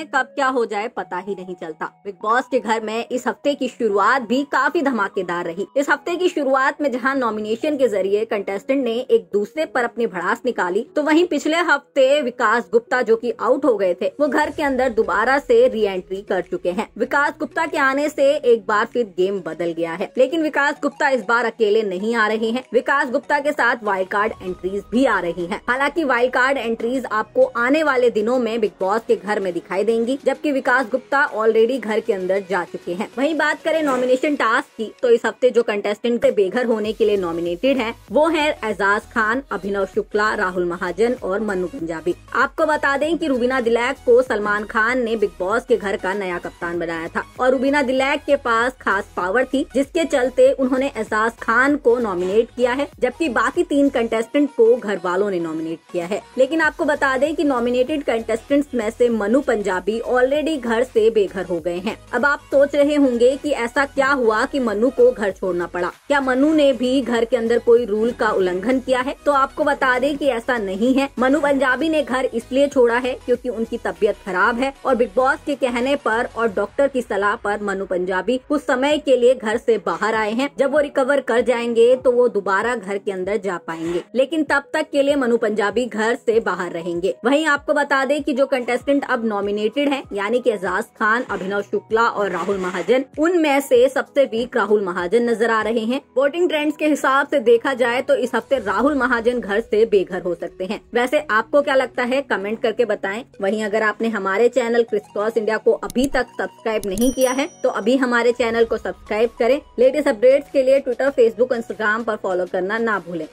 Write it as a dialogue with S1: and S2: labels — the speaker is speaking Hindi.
S1: में कब क्या हो जाए पता ही नहीं चलता बिग बॉस के घर में इस हफ्ते की शुरुआत भी काफी धमाकेदार रही इस हफ्ते की शुरुआत में जहां नॉमिनेशन के जरिए कंटेस्टेंट ने एक दूसरे पर अपनी भड़ास निकाली तो वहीं पिछले हफ्ते विकास गुप्ता जो कि आउट हो गए थे वो घर के अंदर दोबारा से री एंट्री कर चुके हैं विकास गुप्ता के आने से एक बार फिर गेम बदल गया है लेकिन विकास गुप्ता इस बार अकेले नहीं आ रहे हैं विकास गुप्ता के साथ वाइल्ड कार्ड एंट्रीज भी आ रही है हालांकि वाइल्ड कार्ड एंट्रीज आपको आने वाले दिनों में बिग बॉस के घर में दिखाई देंगी जबकि विकास गुप्ता ऑलरेडी घर के अंदर जा चुके हैं वही बात करें नॉमिनेशन टास्क की तो इस हफ्ते जो कंटेस्टेंट बेघर होने के लिए नॉमिनेटेड है वो है एजाज खान अभिनव शुक्ला राहुल महाजन और मनु पंजाबी आपको बता दें की रूबीना दिलैक को सलमान खान ने बिग बॉस के घर का नया कप्तान बनाया था और रूबीना दिलैक के पास खास पावर थी जिसके चलते उन्होंने एजाज खान को नॉमिनेट किया है जबकि बाकी तीन कंटेस्टेंट को घर वालों ने नॉमिनेट किया है लेकिन आपको बता दें कि नॉमिनेटेड कंटेस्टेंट्स में से मनु पंजाबी भाभी ऑलरेडी घर से बेघर हो गए हैं अब आप सोच रहे होंगे कि ऐसा क्या हुआ कि मनु को घर छोड़ना पड़ा क्या मनु ने भी घर के अंदर कोई रूल का उल्लंघन किया है तो आपको बता दें कि ऐसा नहीं है मनु पंजाबी ने घर इसलिए छोड़ा है क्योंकि उनकी तबीयत खराब है और बिग बॉस के कहने पर और डॉक्टर की सलाह पर मनु पंजाबी कुछ समय के लिए घर से बाहर आए हैं जब वो रिकवर कर जाएंगे तो वो दोबारा घर के अंदर जा पाएंगे लेकिन तब तक के लिए मनु पंजाबी घर से बाहर रहेंगे वहीं आपको बता दें कि जो कंटेस्टेंट अब नॉमिनेट रिलेटेड हैं यानी कि एजाज खान अभिनव शुक्ला और राहुल महाजन उनमें से सबसे वीक राहुल महाजन नजर आ रहे हैं वोटिंग ट्रेंड्स के हिसाब से देखा जाए तो इस हफ्ते राहुल महाजन घर से बेघर हो सकते हैं वैसे आपको क्या लगता है कमेंट करके बताएं वहीं अगर आपने हमारे चैनल क्रिस्कॉस इंडिया को अभी तक सब्सक्राइब नहीं किया है तो अभी हमारे चैनल को सब्सक्राइब करें लेटेस्ट अपडेट्स के लिए ट्विटर फेसबुक इंस्टाग्राम पर फॉलो करना ना भूलें